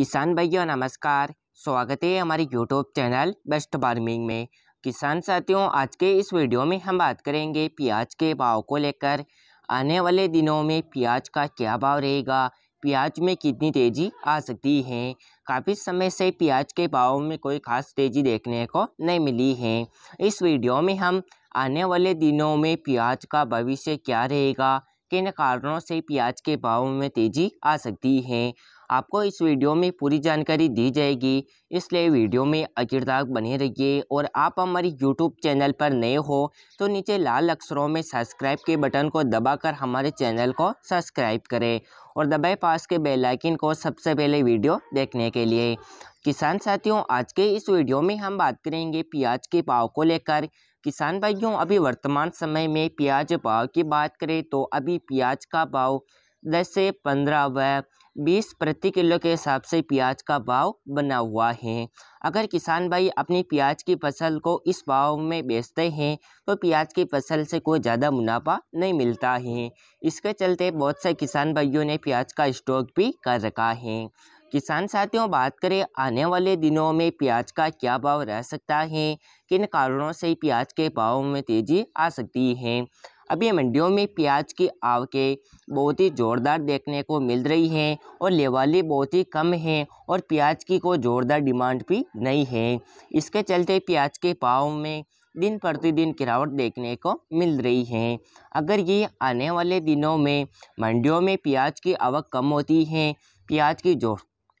किसान भाइयों नमस्कार स्वागत है हमारे यूट्यूब चैनल बेस्ट फार्मिंग में किसान साथियों आज के इस वीडियो में हम बात करेंगे प्याज के भाव को लेकर आने वाले दिनों में प्याज का क्या भाव रहेगा प्याज में कितनी तेज़ी आ सकती है काफ़ी समय से प्याज के भाव में कोई खास तेज़ी देखने को नहीं मिली है इस वीडियो में हम आने वाले दिनों में प्याज का भविष्य क्या रहेगा किन कारणों से प्याज के भाव में तेज़ी आ सकती है आपको इस वीडियो में पूरी जानकारी दी जाएगी इसलिए वीडियो में आखिर तक बने रहिए और आप हमारे यूट्यूब चैनल पर नए हो तो नीचे लाल अक्षरों में सब्सक्राइब के बटन को दबाकर हमारे चैनल को सब्सक्राइब करें और दबाए पास के बेल आइकन को सबसे पहले वीडियो देखने के लिए किसान साथियों आज के इस वीडियो में हम बात करेंगे प्याज के भाव को लेकर किसान भाइयों अभी वर्तमान समय में प्याज भाव की बात करें तो अभी प्याज का भाव दस से पंद्रह व बीस प्रति किलो के हिसाब से प्याज का भाव बना हुआ है अगर किसान भाई अपनी प्याज की फसल को इस भाव में बेचते हैं तो प्याज की फसल से कोई ज़्यादा मुनाफा नहीं मिलता है इसके चलते बहुत से किसान भाइयों ने प्याज का स्टॉक भी कर रखा है किसान साथियों बात करें आने वाले दिनों में प्याज का क्या भाव रह सकता है किन कारणों से प्याज के भाव में तेज़ी आ सकती है अभी मंडियों में प्याज की आवकें बहुत ही ज़ोरदार देखने को मिल रही हैं और लेवाली बहुत ही कम है और प्याज की कोई ज़ोरदार डिमांड भी नहीं है इसके चलते प्याज के भाव में दिन प्रतिदिन गिरावट देखने को मिल रही है अगर ये आने वाले दिनों में मंडियों में प्याज की आवक कम होती है प्याज की जो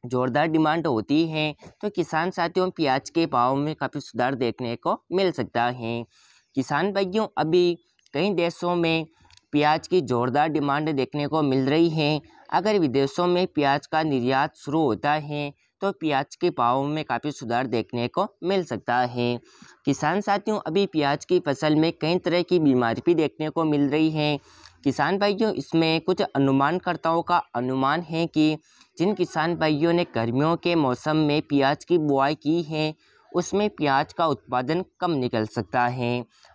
जोरदार डिमांड तो होती है तो किसान साथियों प्याज के भाव में काफ़ी सुधार देखने को मिल सकता है किसान भाइयों अभी कई देशों में प्याज की जोरदार डिमांड देखने को मिल रही है अगर विदेशों में प्याज का निर्यात शुरू होता है तो प्याज के भाव में काफ़ी सुधार देखने को मिल सकता है किसान साथियों अभी प्याज की फसल में कई तरह की बीमारी भी देखने को मिल रही है किसान भाइयों इसमें कुछ अनुमानकर्ताओं का अनुमान है कि जिन किसान भाइयों ने गर्मियों के मौसम में प्याज की बुआई की है उसमें प्याज का उत्पादन कम निकल सकता है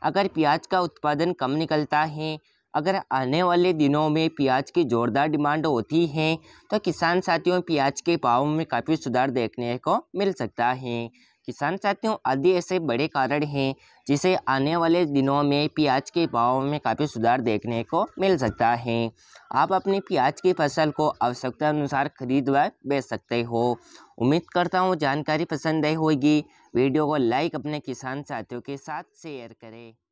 अगर प्याज का उत्पादन कम निकलता है अगर आने वाले दिनों में प्याज की ज़ोरदार डिमांड होती है तो किसान साथियों प्याज के भाव में काफ़ी सुधार देखने को मिल सकता है किसान साथियों आदि ऐसे बड़े कारण हैं जिसे आने वाले दिनों में प्याज के भाव में काफ़ी सुधार देखने को मिल सकता है आप अपनी प्याज की फसल को आवश्यकता अनुसार खरीद व बेच सकते हो उम्मीद करता हूँ जानकारी पसंद आई होगी वीडियो को लाइक अपने किसान साथियों के साथ शेयर करें